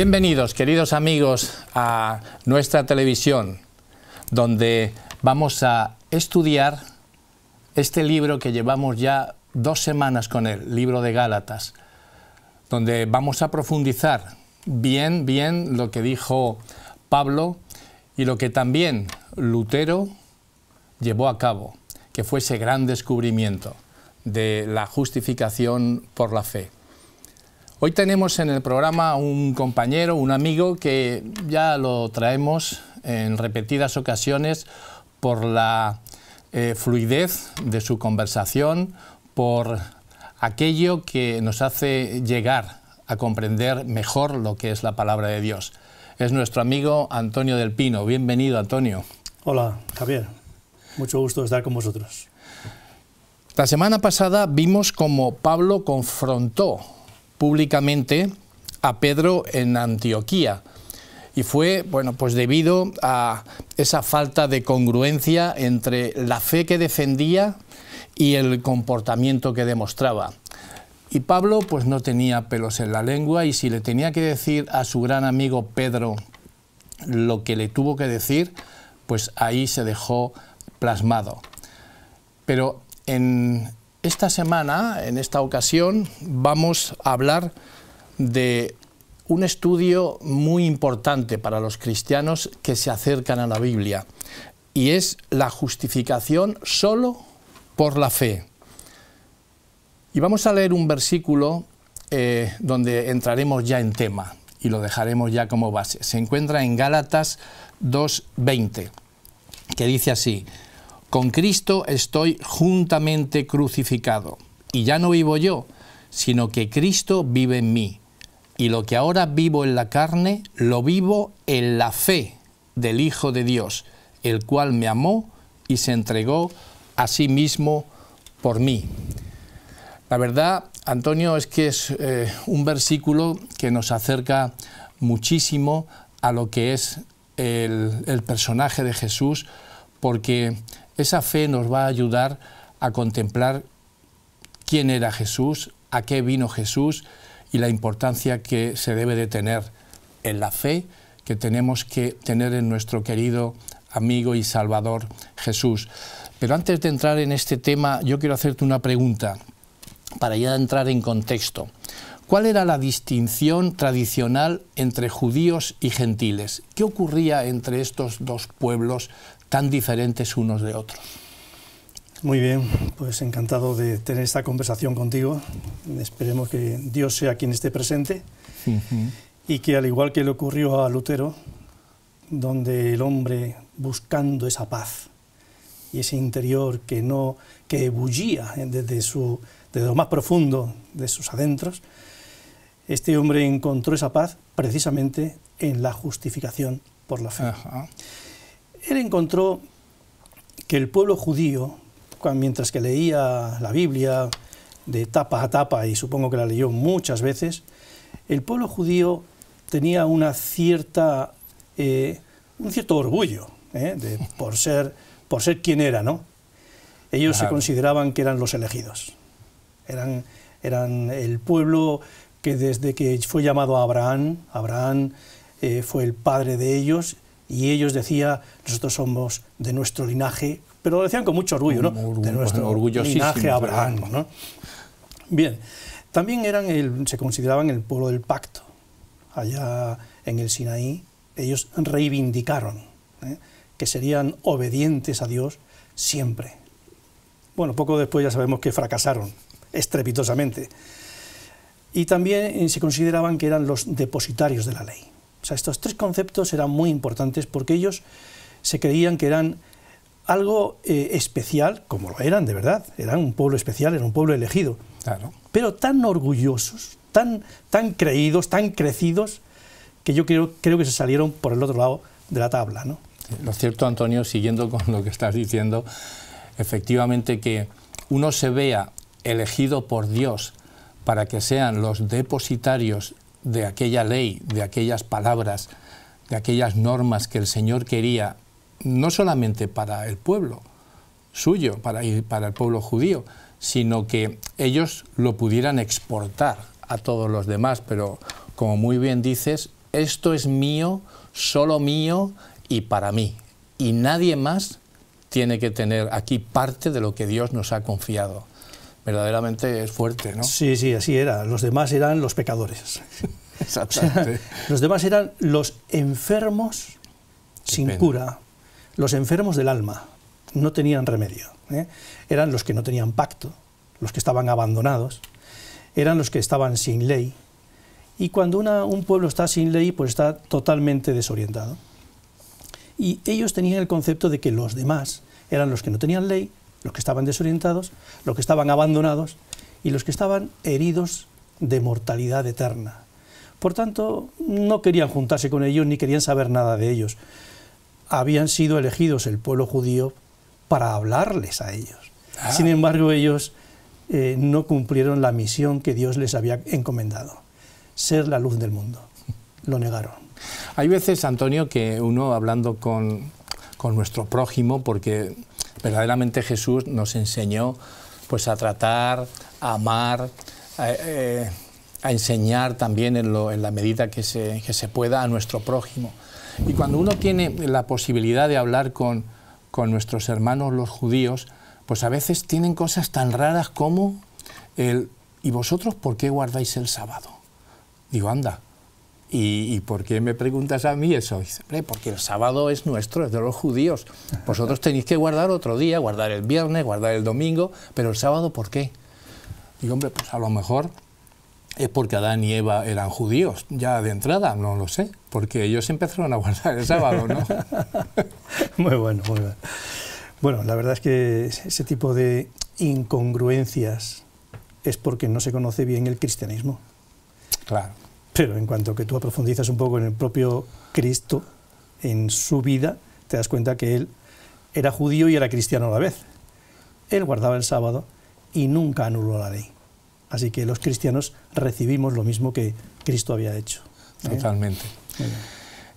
Bienvenidos, queridos amigos, a nuestra televisión, donde vamos a estudiar este libro que llevamos ya dos semanas con el libro de Gálatas, donde vamos a profundizar bien, bien lo que dijo Pablo y lo que también Lutero llevó a cabo, que fue ese gran descubrimiento de la justificación por la fe. Hoy tenemos en el programa un compañero, un amigo que ya lo traemos en repetidas ocasiones por la eh, fluidez de su conversación, por aquello que nos hace llegar a comprender mejor lo que es la palabra de Dios. Es nuestro amigo Antonio del Pino. Bienvenido, Antonio. Hola, Javier. Mucho gusto estar con vosotros. La semana pasada vimos cómo Pablo confrontó públicamente a Pedro en Antioquía. Y fue, bueno, pues debido a esa falta de congruencia entre la fe que defendía y el comportamiento que demostraba. Y Pablo pues no tenía pelos en la lengua y si le tenía que decir a su gran amigo Pedro lo que le tuvo que decir, pues ahí se dejó plasmado. Pero en, esta semana, en esta ocasión, vamos a hablar de un estudio muy importante para los cristianos que se acercan a la Biblia, y es la justificación solo por la fe. Y vamos a leer un versículo eh, donde entraremos ya en tema y lo dejaremos ya como base. Se encuentra en Gálatas 2.20, que dice así, con Cristo estoy juntamente crucificado, y ya no vivo yo, sino que Cristo vive en mí. Y lo que ahora vivo en la carne, lo vivo en la fe del Hijo de Dios, el cual me amó y se entregó a sí mismo por mí. La verdad, Antonio, es que es eh, un versículo que nos acerca muchísimo a lo que es el personaje de Jesús, porque esa fe nos va a ayudar a contemplar quién era Jesús, a qué vino Jesús y la importancia que se debe de tener en la fe que tenemos que tener en nuestro querido amigo y salvador Jesús. Pero antes de entrar en este tema, yo quiero hacerte una pregunta para ya entrar en contexto. ¿Cuál era la distinción tradicional entre judíos y gentiles? ¿Qué ocurría entre estos dos pueblos tan diferentes unos de otros. Muy bien, pues encantado de tener esta conversación contigo. Esperemos que Dios sea quien esté presente y que al igual que le ocurrió a Lutero, donde el hombre buscando esa paz y ese interior que no que bullía desde su desde lo más profundo de sus adentros, este hombre encontró esa paz precisamente en la justificación por la fe. Ajá. Él encontró que el pueblo judío, mientras que leía la Biblia de tapa a tapa, y supongo que la leyó muchas veces, el pueblo judío tenía una cierta, eh, un cierto orgullo ¿eh? de, por, ser, por ser quien era. ¿no? Ellos se consideraban que eran los elegidos, eran, eran el pueblo que desde que fue llamado Abraham, Abraham eh, fue el padre de ellos, y ellos decían, nosotros somos de nuestro linaje, pero lo decían con mucho orgullo, ¿no? de nuestro linaje Abraham, ¿no? Bien, también eran el, se consideraban el pueblo del pacto. Allá en el Sinaí, ellos reivindicaron ¿eh? que serían obedientes a Dios siempre. Bueno, poco después ya sabemos que fracasaron estrepitosamente. Y también eh, se consideraban que eran los depositarios de la ley. O sea, estos tres conceptos eran muy importantes porque ellos se creían que eran algo eh, especial, como lo eran de verdad, eran un pueblo especial, era un pueblo elegido, pero tan orgullosos, tan, tan creídos, tan crecidos, que yo creo, creo que se salieron por el otro lado de la tabla. ¿no? Lo cierto, Antonio, siguiendo con lo que estás diciendo, efectivamente que uno se vea elegido por Dios para que sean los depositarios de aquella ley, de aquellas palabras, de aquellas normas que el Señor quería, no solamente para el pueblo suyo, para, para el pueblo judío, sino que ellos lo pudieran exportar a todos los demás, pero como muy bien dices, esto es mío, solo mío y para mí. Y nadie más tiene que tener aquí parte de lo que Dios nos ha confiado verdaderamente es fuerte, ¿no? Sí, sí, así era. Los demás eran los pecadores. Exactamente. los demás eran los enfermos sin cura, los enfermos del alma. No tenían remedio. ¿eh? Eran los que no tenían pacto, los que estaban abandonados, eran los que estaban sin ley. Y cuando un pueblo está sin ley, pues está totalmente desorientado. Y ellos tenían el concepto de que los demás eran los que no tenían ley, los que estaban desorientados, los que estaban abandonados y los que estaban heridos de mortalidad eterna. Por tanto, no querían juntarse con ellos ni querían saber nada de ellos. Habían sido elegidos el pueblo judío para hablarles a ellos. Ah. Sin embargo, ellos eh, no cumplieron la misión que Dios les había encomendado, ser la luz del mundo. Lo negaron. Hay veces, Antonio, que uno hablando con, con nuestro prójimo, porque verdaderamente Jesús nos enseñó pues a tratar, a amar, a, eh, enseñar también en, la medida que se, pueda a nuestro prójimo. Y cuando uno tiene la posibilidad de hablar con, con nuestros hermanos los judíos, pues a veces tienen cosas tan raras como el ¿y vosotros por qué guardáis el sábado? Digo, anda, ¿Y, por qué me preguntas a mí eso? Dice, porque el sábado es nuestro, es de los judíos. Vosotros tenéis que guardar otro día, guardar el viernes, guardar el domingo, pero el sábado ¿por qué? Digo, hombre, pues a lo mejor es porque Adán y Eva eran judíos, ya de entrada, no lo sé, porque ellos empezaron a guardar el sábado, ¿no? muy bueno, muy bueno. Bueno, la verdad es que ese tipo de incongruencias es porque no se conoce bien el cristianismo. Claro. Pero en cuanto que tú profundizas un poco en el propio Cristo, en su vida, te das cuenta que él era judío y era cristiano a la vez. Él guardaba el sábado y nunca anuló la ley. Así que los cristianos recibimos lo mismo que Cristo había hecho. ¿Eh? Totalmente.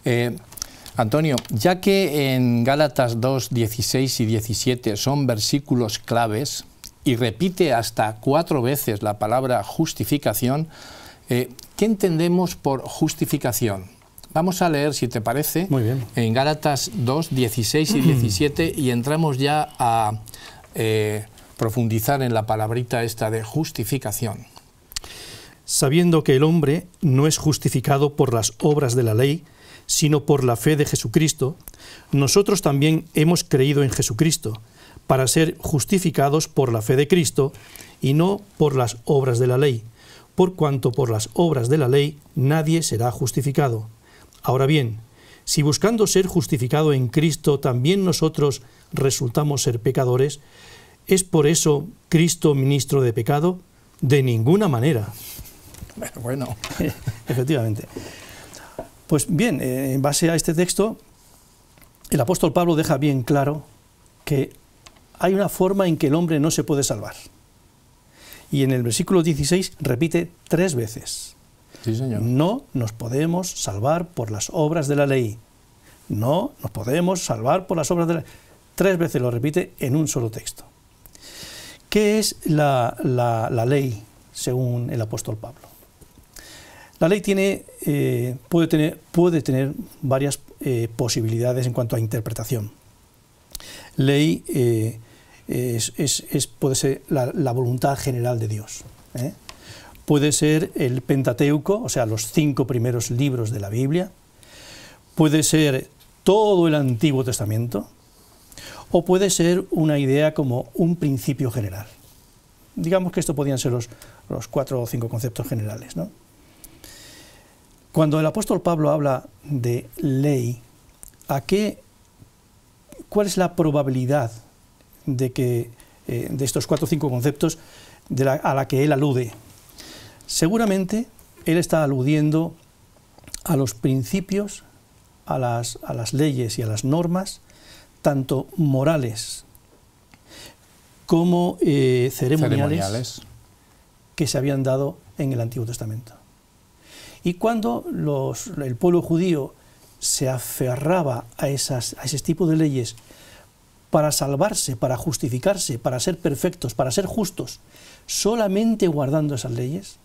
Eh, Antonio, ya que en Gálatas 2, 16 y 17 son versículos claves y repite hasta cuatro veces la palabra justificación, eh, ¿Qué entendemos por justificación? Vamos a leer, si te parece, en Gálatas 2, 16 y 17 mm. y entramos ya a eh, profundizar en la palabrita esta de justificación. Sabiendo que el hombre no es justificado por las obras de la ley, sino por la fe de Jesucristo, nosotros también hemos creído en Jesucristo, para ser justificados por la fe de Cristo y no por las obras de la ley por cuanto por las obras de la ley nadie será justificado. Ahora bien, si buscando ser justificado en Cristo también nosotros resultamos ser pecadores, ¿es por eso Cristo ministro de pecado? De ninguna manera. Bueno, efectivamente. Pues bien, eh, en base a este texto, el apóstol Pablo deja bien claro que hay una forma en que el hombre no se puede salvar. Y en el versículo 16 repite tres veces. No nos podemos salvar por las obras de la ley. No nos podemos salvar por las obras de la ley. Tres veces lo repite en un solo texto. ¿Qué es la, ley según el apóstol Pablo? La ley tiene, eh, puede, tener, puede, tener, varias eh, posibilidades en cuanto a interpretación. Ley eh, es, puede ser la, voluntad general de Dios. ¿eh? Puede ser el Pentateuco, o sea, los cinco primeros libros de la Biblia. Puede ser todo el Antiguo Testamento. O puede ser una idea como un principio general. Digamos que esto podían ser los, cuatro o cinco conceptos generales. Cuando el apóstol Pablo habla de ley, ¿a qué, ¿cuál es la probabilidad de, que, eh, de estos cuatro o cinco conceptos a la que él alude. Seguramente él está aludiendo a los principios, a las, leyes y a las normas, tanto morales como eh, ceremoniales, que se habían dado en el Antiguo Testamento. Y cuando el pueblo judío se aferraba a, esas, a ese tipo de leyes para salvarse, para justificarse, para ser perfectos, para ser justos, solamente guardando esas leyes?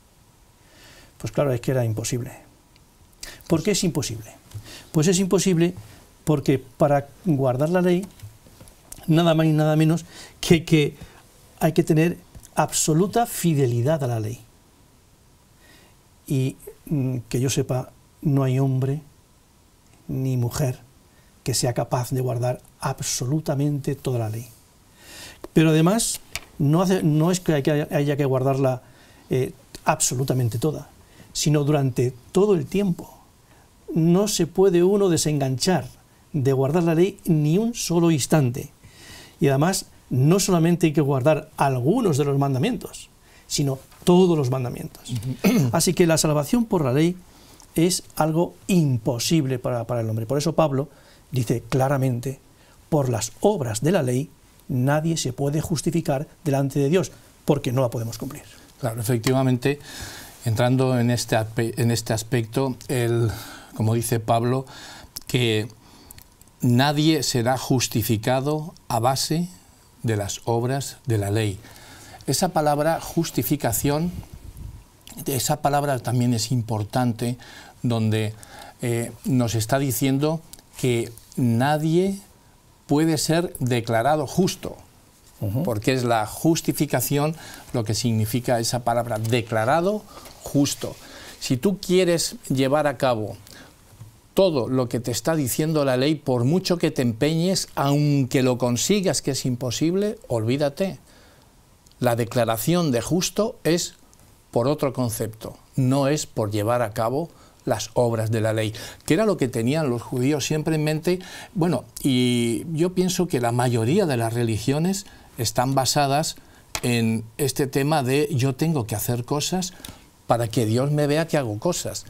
Pues claro, es que era imposible. ¿Por qué es imposible? Pues es imposible porque para guardar la ley, nada más y nada menos que que hay que tener absoluta fidelidad a la ley. Y mm, que yo sepa, no hay hombre ni mujer que sea capaz de guardar absolutamente toda la ley. Pero además, no, es que haya que guardarla eh, absolutamente toda, sino durante todo el tiempo. No se puede uno desenganchar de guardar la ley ni un solo instante. Y además, no solamente hay que guardar algunos de los mandamientos, sino todos los mandamientos. Así que la salvación por la ley es algo imposible para el hombre. Por eso Pablo dice claramente, por las obras de la ley nadie se puede justificar delante de Dios, porque no la podemos cumplir. Claro, efectivamente, entrando en este, en este aspecto, el, como dice Pablo, que nadie será justificado a base de las obras de la ley. Esa palabra justificación, esa palabra también es importante, donde eh, nos está diciendo que nadie puede ser declarado justo, porque es la justificación lo que significa esa palabra, declarado justo. Si tú quieres llevar a cabo todo lo que te está diciendo la ley, por mucho que te empeñes, aunque lo consigas que es imposible, olvídate. La declaración de justo es por otro concepto, no es por llevar a cabo las obras de la ley, que era lo que tenían los judíos siempre en mente. Bueno, y yo pienso que la mayoría de las religiones están basadas en este tema de yo tengo que hacer cosas para que Dios me vea que hago cosas.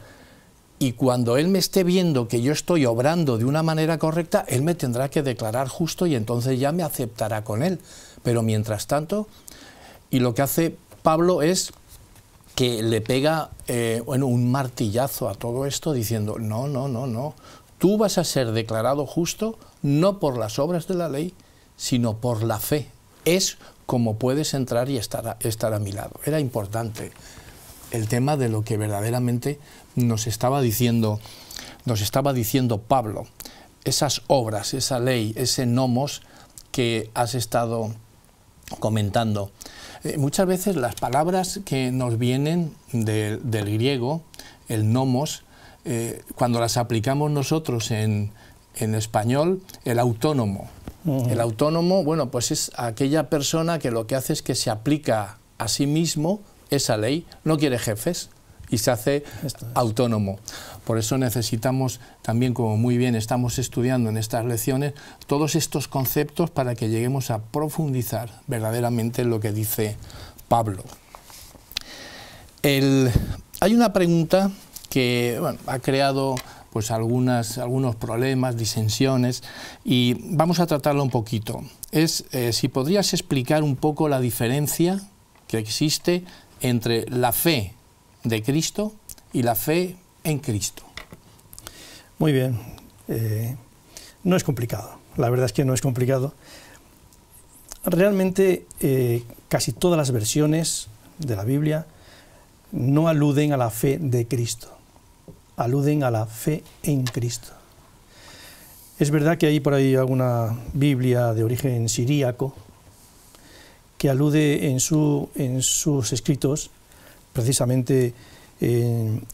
Y cuando Él me esté viendo que yo estoy obrando de una manera correcta, Él me tendrá que declarar justo y entonces ya me aceptará con Él. Pero mientras tanto, y lo que hace Pablo es que le pega eh, bueno, un martillazo a todo esto diciendo, no, no, no, no, tú vas a ser declarado justo no por las obras de la ley, sino por la fe. Es como puedes entrar y estar a, estar a mi lado. Era importante el tema de lo que verdaderamente nos estaba diciendo, nos estaba diciendo Pablo. Esas obras, esa ley, ese nomos que has estado comentando. Eh, muchas veces las palabras que nos vienen del griego, el nomos, eh, cuando las aplicamos nosotros en, español, el autónomo. El autónomo, bueno, pues es aquella persona que lo que hace es que se aplica a sí mismo esa ley, no quiere jefes, y se hace autónomo. Por eso necesitamos también, como muy bien estamos estudiando en estas lecciones, todos estos conceptos para que lleguemos a profundizar verdaderamente lo que dice Pablo. hay una pregunta que ha creado pues algunas, algunos problemas, disensiones, y vamos a tratarlo un poquito. Es eh, si podrías explicar un poco la diferencia que existe entre la fe de Cristo y la fe en Cristo. Muy bien, eh, no es complicado, la verdad es que no es complicado. Realmente eh, casi todas las versiones de la Biblia no aluden a la fe de Cristo, aluden a la fe en Cristo. Es verdad que hay por ahí alguna Biblia de origen siríaco que alude en, su, en sus escritos precisamente en,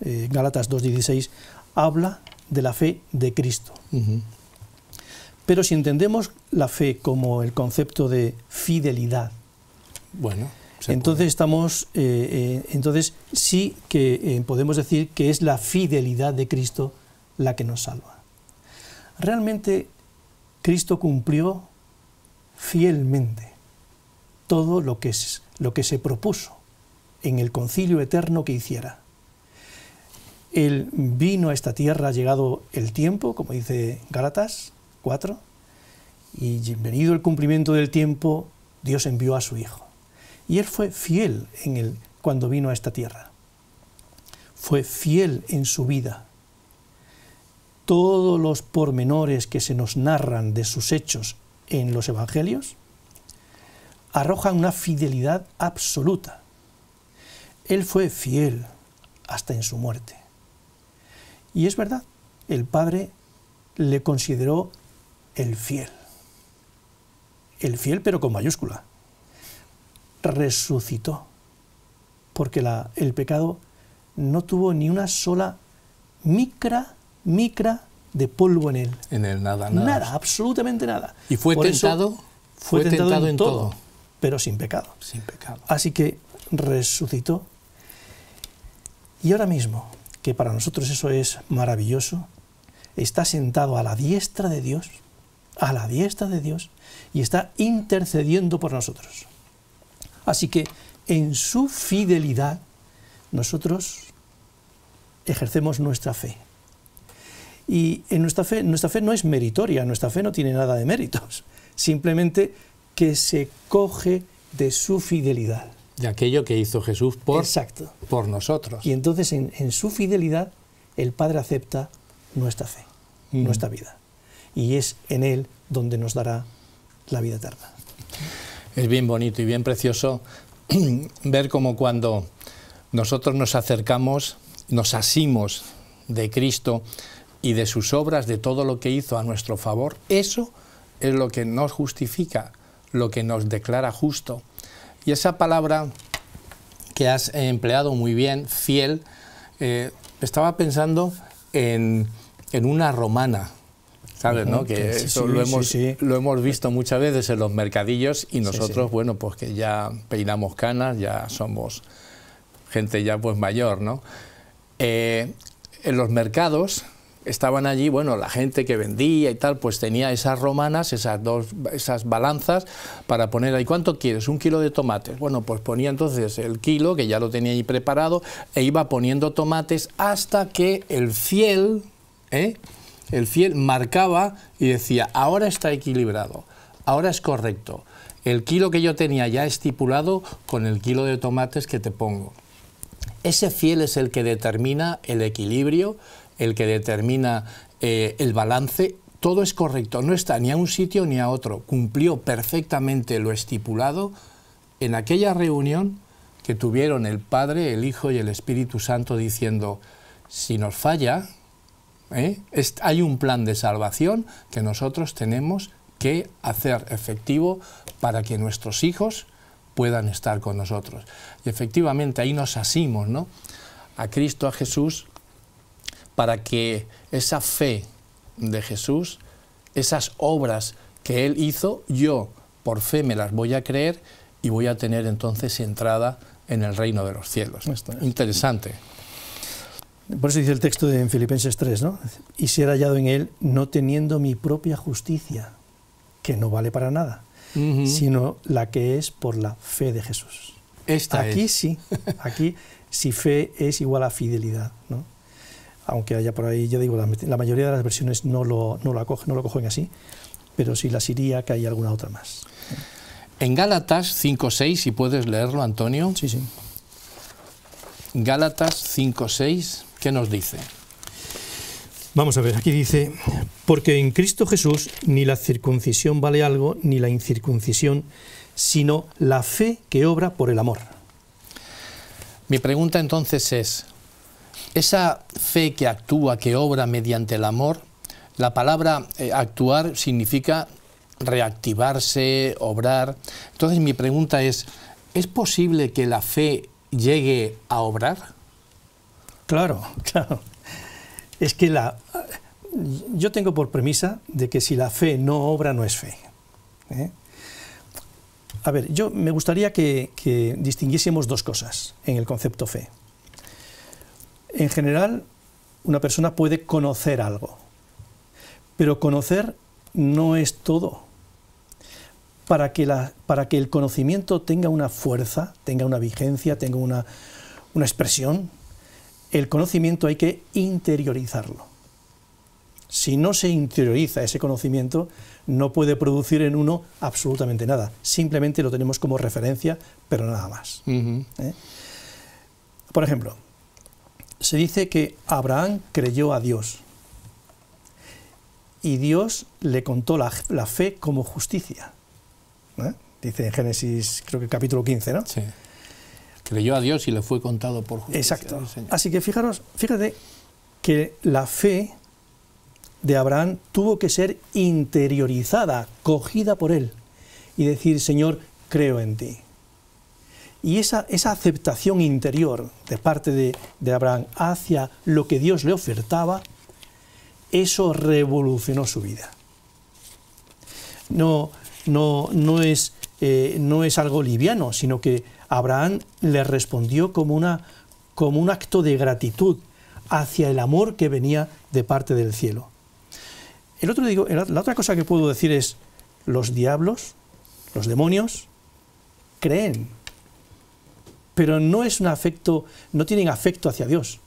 eh, Gálatas 2.16, habla de la fe de Cristo. Pero si entendemos la fe como el concepto de fidelidad, bueno, entonces estamos, eh, eh, entonces sí que podemos decir que es la fidelidad de Cristo la que nos salva. Realmente Cristo cumplió fielmente todo lo que, es, lo que se propuso en el concilio eterno que hiciera. Él vino a esta tierra, ha llegado el tiempo, como dice Gálatas 4, y venido el cumplimiento del tiempo, Dios envió a su Hijo. Y él fue fiel en el cuando vino a esta tierra. Fue fiel en su vida. Todos los pormenores que se nos narran de sus hechos en los evangelios arrojan una fidelidad absoluta él fue fiel hasta en su muerte. Y es verdad, el Padre le consideró el fiel. El fiel pero con mayúscula. Resucitó, porque el pecado no tuvo ni una sola micra, micra de polvo en él. En él nada, nada. Nada, absolutamente nada. ¿Y fue tentado? Fue, tentado, en, todo, todo, pero sin pecado. Sin pecado. Así que resucitó y ahora mismo, que para nosotros eso es maravilloso, está sentado a la diestra de Dios, a la diestra de Dios, y está intercediendo por nosotros. Así que en su fidelidad nosotros ejercemos nuestra fe. Y en nuestra fe, nuestra fe no es meritoria, nuestra fe no tiene nada de méritos, simplemente que se coge de su fidelidad de aquello que hizo Jesús por, nosotros. Y entonces en, su fidelidad el Padre acepta nuestra fe, mm. nuestra vida. Y es en Él donde nos dará la vida eterna. Es bien bonito y bien precioso ver como cuando nosotros nos acercamos, nos asimos de Cristo y de sus obras, de todo lo que hizo a nuestro favor, eso es lo que nos justifica, lo que nos declara justo y esa palabra que has empleado muy bien, fiel, eh, estaba pensando en, en, una romana, ¿sabes? ¿no? Que, eso lo, hemos, lo hemos visto muchas veces en los mercadillos y nosotros, bueno, pues que ya peinamos canas, ya somos gente ya pues mayor, ¿no? Eh, en los mercados estaban allí, bueno, la gente que vendía y tal, pues tenía esas romanas, esas dos, esas balanzas para poner ahí, ¿cuánto quieres? Un kilo de tomates. Bueno, pues ponía entonces el kilo, que ya lo tenía ahí preparado, e iba poniendo tomates hasta que el fiel, ¿eh? el fiel marcaba y decía, ahora está equilibrado, ahora es correcto. El kilo que yo tenía ya estipulado con el kilo de tomates que te pongo. Ese fiel es el que determina el equilibrio el que determina eh, el balance, todo es correcto, no está ni a un sitio ni a otro. Cumplió perfectamente lo estipulado en aquella reunión que tuvieron el Padre, el Hijo y el Espíritu Santo diciendo, si nos falla, ¿eh? hay un plan de salvación que nosotros tenemos que hacer efectivo para que nuestros hijos puedan estar con nosotros. Y efectivamente ahí nos asimos, ¿no? A Cristo, a Jesús, para que esa fe de Jesús, esas obras que Él hizo, yo por fe me las voy a creer y voy a tener entonces entrada en el reino de los cielos. Interesante. Por eso dice el texto de Filipenses 3, ¿no? Y ser hallado en Él no teniendo mi propia justicia, que no vale para nada, sino la que es por la fe de Jesús. Esta aquí sí, aquí si fe es igual a fidelidad, ¿no? aunque haya por ahí, ya digo, la, mayoría de las versiones no lo, no no lo así, pero sí iría, que hay alguna otra más. En Gálatas 5.6, si puedes leerlo, Antonio. Sí, sí. Gálatas 5.6, ¿qué nos dice? Vamos a ver, aquí dice, porque en Cristo Jesús ni la circuncisión vale algo, ni la incircuncisión, sino la fe que obra por el amor. Mi pregunta entonces es, esa fe que actúa, que obra mediante el amor, la palabra eh, actuar significa reactivarse, obrar. Entonces mi pregunta es, ¿es posible que la fe llegue a obrar? Claro, claro. Es que la, yo tengo por premisa de que si la fe no obra, no es fe. ¿eh? A ver, yo me gustaría que distinguiésemos dos cosas en el concepto fe. En general, una persona puede conocer algo, pero conocer no es todo. Para que, el conocimiento tenga una fuerza, tenga una vigencia, tenga una, expresión, el conocimiento hay que interiorizarlo. Si no se interioriza ese conocimiento, no puede producir en uno absolutamente nada. Simplemente lo tenemos como referencia, pero nada más. ¿Eh? Por ejemplo, se dice que Abraham creyó a Dios y Dios le contó la, fe como justicia. ¿eh? Dice en Génesis, creo que capítulo 15, ¿no? Sí. Creyó a Dios y le fue contado por justicia. Exacto. Así que fijaros, fíjate que la fe de Abraham tuvo que ser interiorizada, cogida por él y decir, Señor, creo en ti. Y esa, aceptación interior de parte de, Abraham hacia lo que Dios le ofertaba, eso revolucionó su vida. No, no, no, es, eh, no es algo liviano, sino que Abraham le respondió como, una, como un acto de gratitud hacia el amor que venía de parte del cielo. El otro, digo, la otra cosa que puedo decir es, los diablos, los demonios, creen pero no es un afecto, no tienen afecto hacia Dios,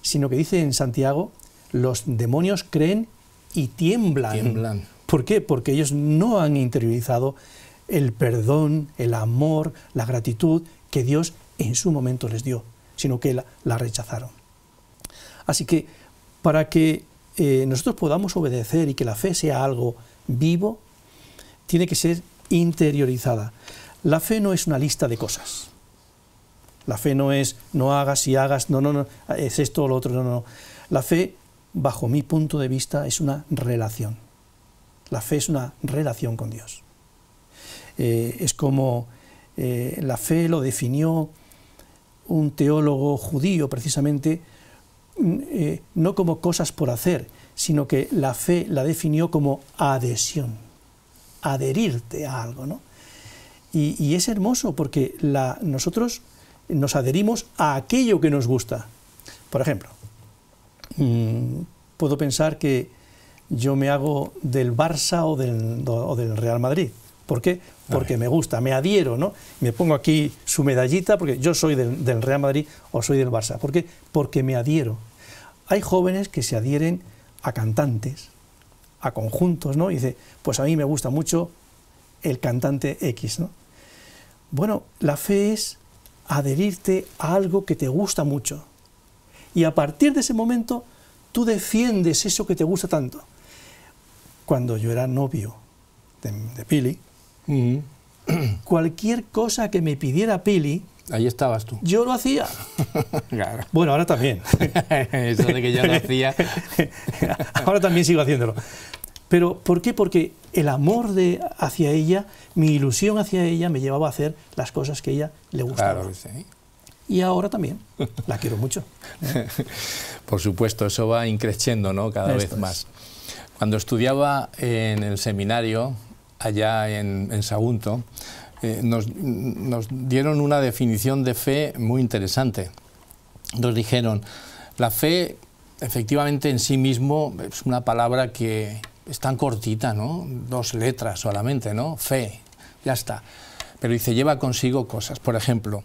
sino que dice en Santiago, los demonios creen y tiemblan. tiemblan. ¿Por qué? Porque ellos no han interiorizado el perdón, el amor, la gratitud que Dios en su momento les dio, sino que la, rechazaron. Así que para que eh, nosotros podamos obedecer y que la fe sea algo vivo, tiene que ser interiorizada. La fe no es una lista de cosas. La fe no es no hagas y hagas, no, no, no, es esto o lo otro, no, no, La fe, bajo mi punto de vista, es una relación. La fe es una relación con Dios. Eh, es como eh, la fe lo definió un teólogo judío precisamente, mm, eh, no como cosas por hacer, sino que la fe la definió como adhesión, adherirte a algo. ¿no? Y, es hermoso porque la, nosotros nos adherimos a aquello que nos gusta. Por ejemplo, mm, puedo pensar que yo me hago del Barça o del, Real Madrid. ¿Por qué? Porque me gusta, me adhiero, ¿no? Me pongo aquí su medallita porque yo soy del, Real Madrid o soy del Barça. ¿Por qué? Porque me adhiero. Hay jóvenes que se adhieren a cantantes, a conjuntos, ¿no? Y dice, pues a mí me gusta mucho el cantante X, ¿no? Bueno, la fe es adherirte a algo que te gusta mucho. Y a partir de ese momento, tú defiendes eso que te gusta tanto. Cuando yo era novio de, Pili, cualquier cosa que me pidiera Pili, Ahí estabas tú. Yo lo hacía. Bueno, ahora también. ahora también sigo haciéndolo. Pero ¿por qué? Porque el amor de, hacia ella, mi ilusión hacia ella me llevaba a hacer las cosas que ella le gustaba Y ahora también, la quiero mucho. ¿eh? Por supuesto, eso va increciendo ¿no? cada vez más. Cuando estudiaba en el seminario, allá en, Sagunto, eh, nos dieron una definición de fe muy interesante. Nos dijeron, la fe efectivamente en sí mismo es una palabra que es tan cortita, ¿no? Dos letras solamente, ¿no? Fe, ya está. Pero dice, lleva consigo cosas. Por ejemplo,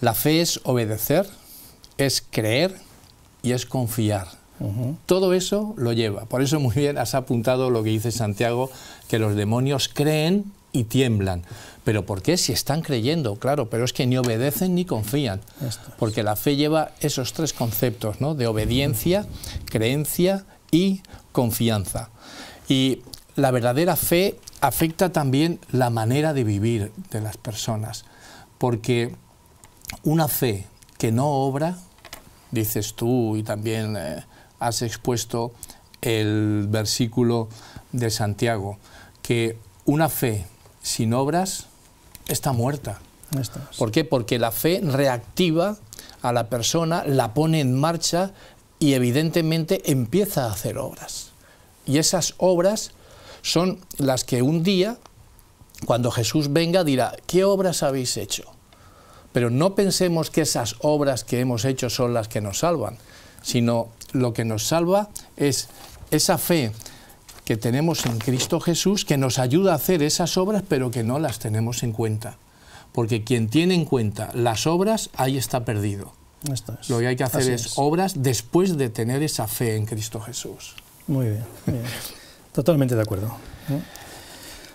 la fe es obedecer, es creer y es confiar. Todo eso lo lleva. Por eso muy bien has apuntado lo que dice Santiago, que los demonios creen y tiemblan. ¿Pero por qué? Si están creyendo, claro, pero es que ni obedecen ni confían. Porque la fe lleva esos tres conceptos, ¿no? De obediencia, creencia y confianza. Y la verdadera fe afecta también la manera de vivir de las personas, porque una fe que no obra, dices tú y también eh, has expuesto el versículo de Santiago, que una fe sin obras está muerta. ¿Por qué? Porque la fe reactiva a la persona, la pone en marcha y evidentemente empieza a hacer obras. Y esas obras son las que un día, cuando Jesús venga, dirá, ¿qué obras habéis hecho? Pero no pensemos que esas obras que hemos hecho son las que nos salvan, sino lo que nos salva es esa fe que tenemos en Cristo Jesús, que nos ayuda a hacer esas obras, pero que no las tenemos en cuenta. Porque quien tiene en cuenta las obras, ahí está perdido. Lo que hay que hacer es obras después de tener esa fe en Cristo Jesús. Muy bien, totalmente de acuerdo.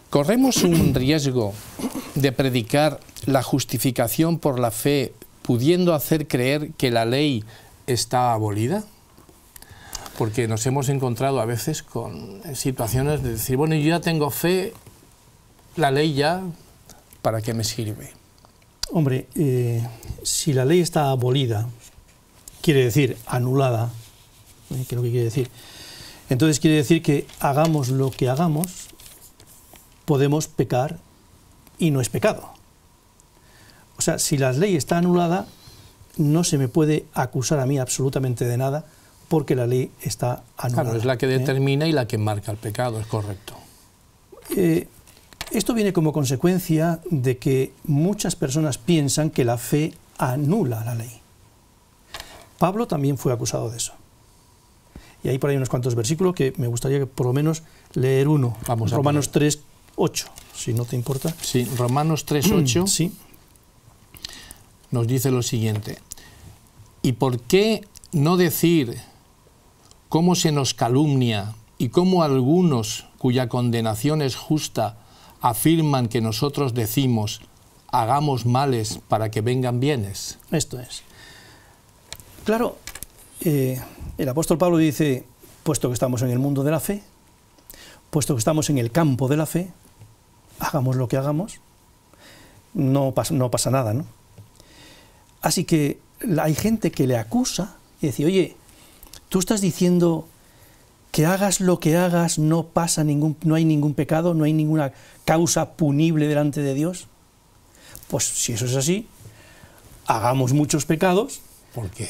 ¿Corremos un riesgo de predicar la justificación por la fe pudiendo hacer creer que la ley está abolida? Porque nos hemos encontrado a veces con situaciones de decir, bueno, yo ya tengo fe, la ley ya, ¿para qué me sirve? Hombre, eh, si la ley está abolida, quiere decir anulada, eh, ¿qué es lo que quiere decir? Entonces quiere decir que hagamos lo que hagamos, podemos pecar y no es pecado. O sea, si la ley está anulada, no se me puede acusar a mí absolutamente de nada porque la ley está anulada. Claro, es la que ¿eh? determina y la que marca el pecado, es correcto. Eh, esto viene como consecuencia de que muchas personas piensan que la fe anula la ley. Pablo también fue acusado de eso. Y hay por ahí unos cuantos versículos que me gustaría que por lo menos leer uno. Vamos Romanos 3, 8, si no te importa. Sí, Romanos 3, 8 mm, sí. nos dice lo siguiente. ¿Y por qué no decir cómo se nos calumnia y cómo algunos cuya condenación es justa afirman que nosotros decimos hagamos males para que vengan bienes? Esto es. Claro, eh, el apóstol Pablo dice, puesto que estamos en el mundo de la fe, puesto que estamos en el campo de la fe, hagamos lo que hagamos, no pasa, nada, ¿no? Así que hay gente que le acusa y dice, oye, tú estás diciendo que hagas lo que hagas, no pasa ningún, no hay ningún pecado, no hay ninguna causa punible delante de Dios. Pues si eso es así, hagamos muchos pecados,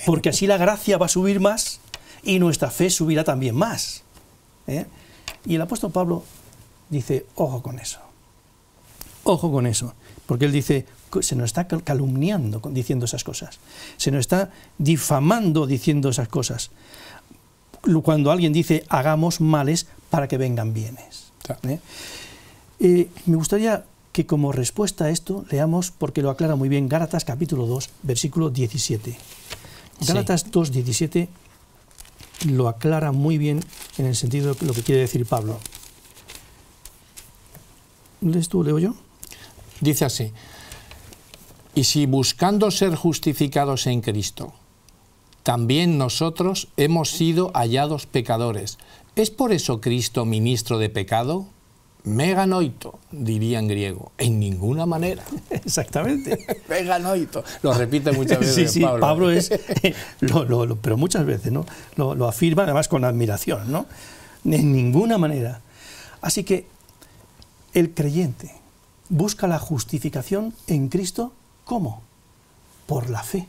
porque así la gracia va a subir más y nuestra fe subirá también más. ¿eh? Y el apóstol Pablo dice, ojo con eso, ojo con eso, porque él dice, se nos está calumniando diciendo esas cosas, se nos está difamando diciendo esas cosas. Cuando alguien dice, hagamos males para que vengan bienes. ¿eh? Eh, me gustaría que como respuesta a esto leamos, porque lo aclara muy bien, Gálatas capítulo 2, versículo 17. Gálatas 2, 17 lo aclara muy bien en el sentido de lo que quiere decir Pablo. ¿Les tú, leo yo? Dice así, y si buscando ser justificados en Cristo, también nosotros hemos sido hallados pecadores, ¿es por eso Cristo ministro de pecado? meganoito, diría en griego, en ninguna manera. Exactamente. meganoito, lo repite muchas veces sí, sí, Pablo. es, eh, pero muchas veces, ¿no? Lo, lo afirma además con admiración, ¿no? En ninguna manera. Así que el creyente busca la justificación en Cristo, ¿cómo? Por la fe.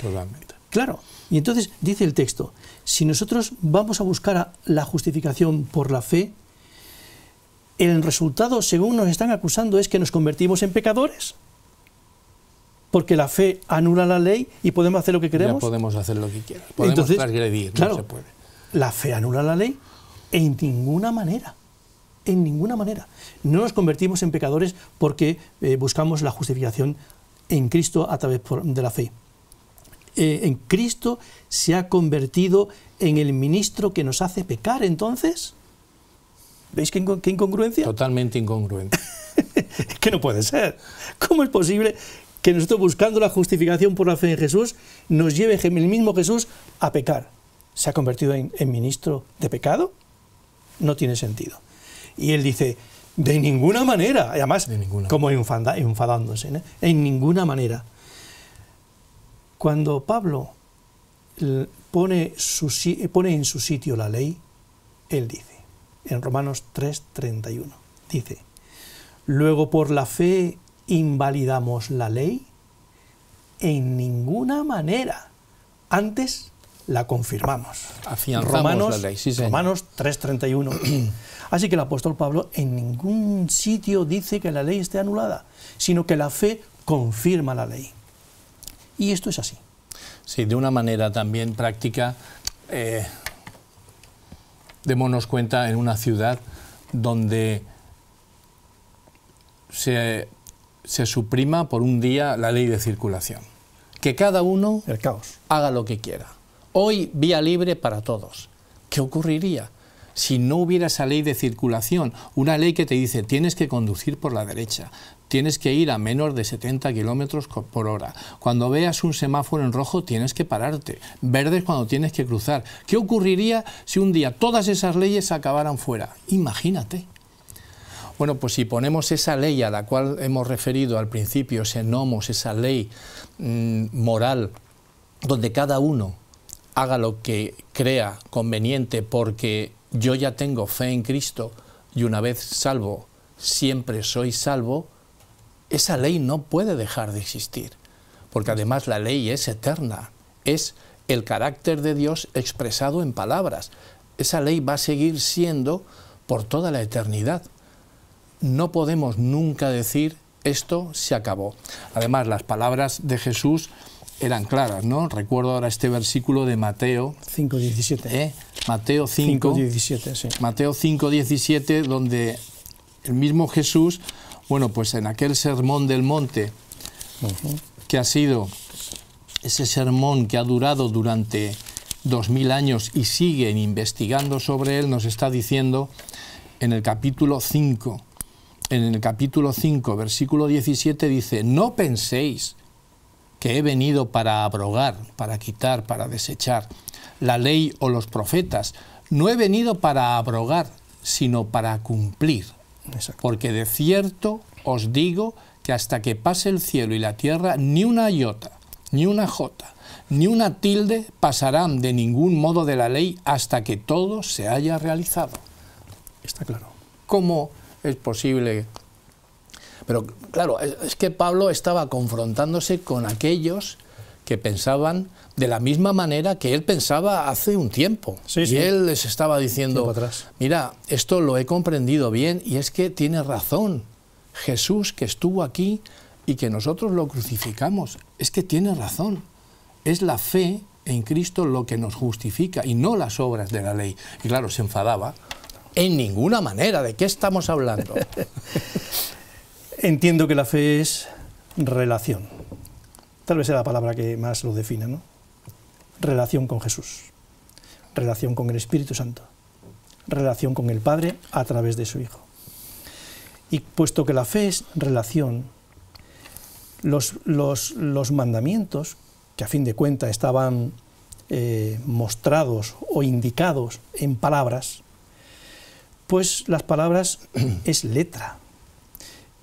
Totalmente. Claro, y entonces dice el texto, si nosotros vamos a buscar la justificación por la fe, el resultado, según nos están acusando, es que nos convertimos en pecadores. Porque la fe anula la ley y podemos hacer lo que queremos. Ya podemos hacer lo que quieras. Podemos no se puede. La fe anula la ley en ninguna manera. En ninguna manera. No nos convertimos en pecadores porque eh, buscamos la justificación en Cristo a través de la fe. Eh, en Cristo se ha convertido en el ministro que nos hace pecar entonces. ¿Veis qué, incongruencia? Totalmente incongruente. que no puede ser. ¿Cómo es posible que nosotros buscando la justificación por la fe en Jesús nos lleve el mismo Jesús a pecar? ¿Se ha convertido en, ministro de pecado? No tiene sentido. Y él dice, de ninguna manera, además, como enfadándose, en ninguna manera. Cuando Pablo pone en su sitio la ley, él dice, en Romanos 3:31. Dice, luego por la fe invalidamos la ley en ninguna manera, antes la confirmamos. Afianzamos Romanos, la ley, Romanos 3:31. Así que el apóstol Pablo en ningún sitio dice que la ley esté anulada, sino que la fe confirma la ley. Y esto es así. Sí, de una manera también práctica. Eh, démonos cuenta en una ciudad donde se, se, suprima por un día la ley de circulación. Que cada uno haga lo que quiera. Hoy vía libre para todos. ¿Qué ocurriría? si no hubiera esa ley de circulación, una ley que te dice tienes que conducir por la derecha, tienes que ir a menos de 70 kilómetros por hora. Cuando veas un semáforo en rojo, tienes que pararte. Verde es cuando tienes que cruzar. ¿Qué ocurriría si un día todas esas leyes acabaran fuera? Imagínate. Bueno, pues si ponemos esa ley a la cual hemos referido al principio, ese nomos, esa ley mm, moral, donde cada uno haga lo que crea conveniente porque yo ya tengo fe en Cristo y una vez salvo, siempre soy salvo, esa ley no puede dejar de existir, porque además la ley es eterna, es el carácter de Dios expresado en palabras. Esa ley va a seguir siendo por toda la eternidad. No podemos nunca decir esto se acabó. Además, las palabras de Jesús eran claras, ¿no? Recuerdo ahora este versículo de Mateo 5:17. Mateo 5, 17, Mateo donde el mismo Jesús, bueno, pues en aquel sermón del monte, que ha sido ese sermón que ha durado durante dos mil años y siguen investigando sobre él, nos está diciendo en el capítulo 5, en el capítulo 5, versículo 17, dice, no penséis que he venido para abrogar, para quitar, para desechar la ley o los profetas. No he venido para abrogar, sino para cumplir. Porque de cierto os digo que hasta que pase el cielo y la tierra, ni una iota, ni una jota, ni una tilde pasarán de ningún modo de la ley hasta que todo se haya realizado. Está claro. ¿Cómo es posible? Pero claro, es que Pablo estaba confrontándose con aquellos que pensaban de la misma manera que él pensaba hace un tiempo. y él les estaba diciendo, mira, esto lo he comprendido bien y es que tiene razón. Jesús que estuvo aquí y que nosotros lo crucificamos, es que tiene razón. Es la fe en Cristo lo que nos justifica y no las obras de la ley. Y claro, se enfadaba. En ninguna manera, ¿de qué estamos hablando? Entiendo que la fe es relación. Tal vez sea la palabra que más lo defina, ¿no? Relación con Jesús, relación con el Espíritu Santo, relación con el Padre a través de su Hijo. Y puesto que la fe es relación, los, mandamientos, que a fin de cuentas estaban eh, mostrados o indicados en palabras, pues las palabras es letra.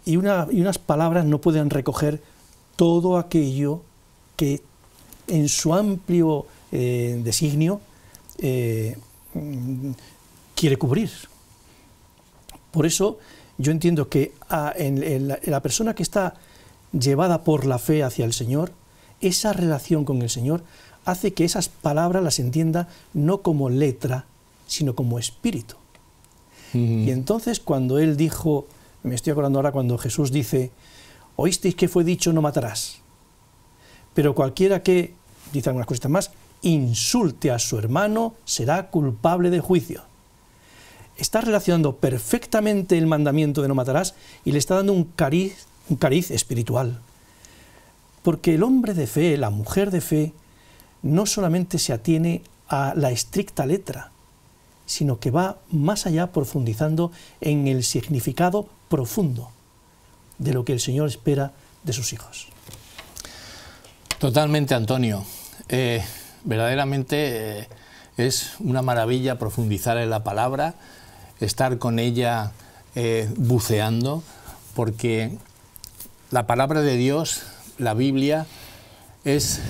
Y, y unas palabras no pueden recoger todo aquello que en su amplio eh, designio eh, mm, quiere cubrir. Por eso yo entiendo que en, la, persona que está llevada por la fe hacia el Señor, esa relación con el Señor hace que esas palabras las entienda no como letra, sino como espíritu. Y entonces cuando él dijo, me estoy acordando ahora cuando Jesús dice, oísteis que fue dicho no matarás. Pero cualquiera que, dice algunas cositas más, insulte a su hermano será culpable de juicio. Está relacionando perfectamente el mandamiento de no matarás y le está dando un cariz, un cariz espiritual. Porque el hombre de fe, la mujer de fe, no solamente se atiene a la estricta letra, sino que va más allá profundizando en el significado profundo de lo que el Señor espera de sus hijos. Totalmente, Antonio. Eh, verdaderamente eh, es una maravilla profundizar en la palabra, estar con ella eh, buceando, porque la palabra de Dios, la Biblia, es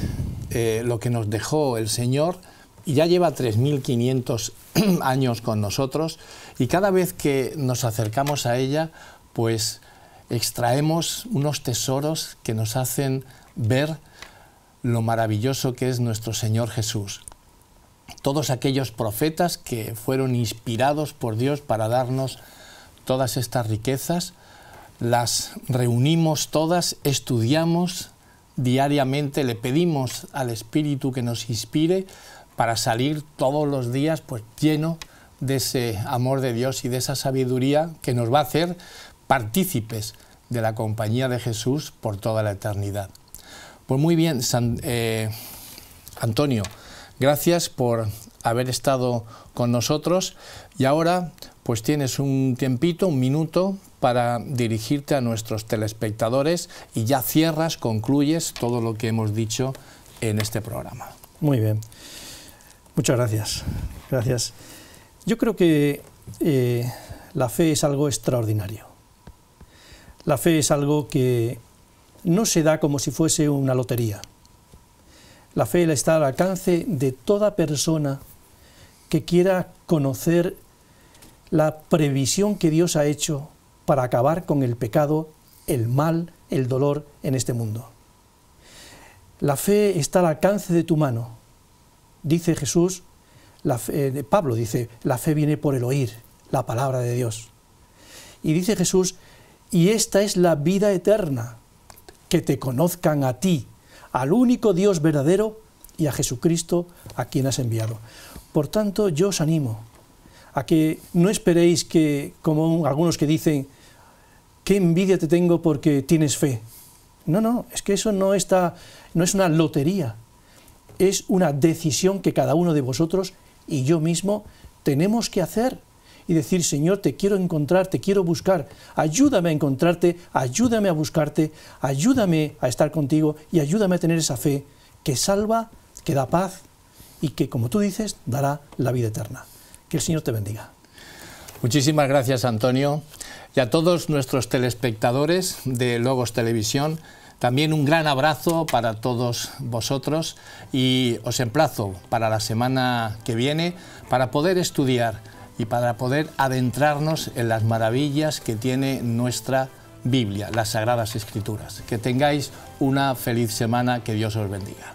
lo que nos dejó el Señor y ya lleva 3.500 años con nosotros y cada vez que nos acercamos a ella, pues extraemos unos tesoros que nos hacen ver lo maravilloso que es nuestro Señor Jesús. Todos aquellos profetas que fueron inspirados por Dios para darnos todas estas riquezas, las reunimos todas, estudiamos diariamente, le pedimos al Espíritu que nos inspire para salir todos los días pues lleno de ese amor de Dios y de esa sabiduría que nos va a hacer partícipes de la compañía de Jesús por toda la eternidad. Pues muy bien, eh, Antonio, gracias por haber estado con nosotros y ahora pues tienes un tiempito, un minuto para dirigirte a nuestros telespectadores y ya cierras, concluyes todo lo que hemos dicho en este programa. Muy bien. Muchas gracias. Gracias. Yo creo que eh, la fe es algo extraordinario. La fe es algo que no se da como si fuese una lotería. La fe está al alcance de toda persona que quiera conocer la previsión que Dios ha hecho para acabar con el pecado, el mal, el dolor en este mundo. La fe está al alcance de tu mano. Dice Jesús, eh, Pablo dice, la fe viene por el oír, la palabra de Dios. Y dice Jesús y esta es la vida eterna, que te conozcan a ti, al único Dios verdadero y a Jesucristo a quien has enviado. Por tanto, yo os animo a que no esperéis que, como algunos que dicen, qué envidia te tengo porque tienes fe. No, no, es que eso no, está, no es una lotería, es una decisión que cada uno de vosotros y yo mismo tenemos que hacer y decir, Señor, te quiero encontrar, te quiero buscar, ayúdame a encontrarte, ayúdame a buscarte, ayúdame a estar contigo y ayúdame a tener esa fe que salva, que da paz y que, como tú dices, dará la vida eterna. Que el Señor te bendiga. Muchísimas gracias, Antonio. Y a todos nuestros telespectadores de Logos Televisión, también un gran abrazo para todos vosotros y os emplazo para la semana que viene para poder estudiar y para poder adentrarnos en las maravillas que tiene nuestra Biblia, las Sagradas Escrituras. Que tengáis una feliz semana, que Dios os bendiga.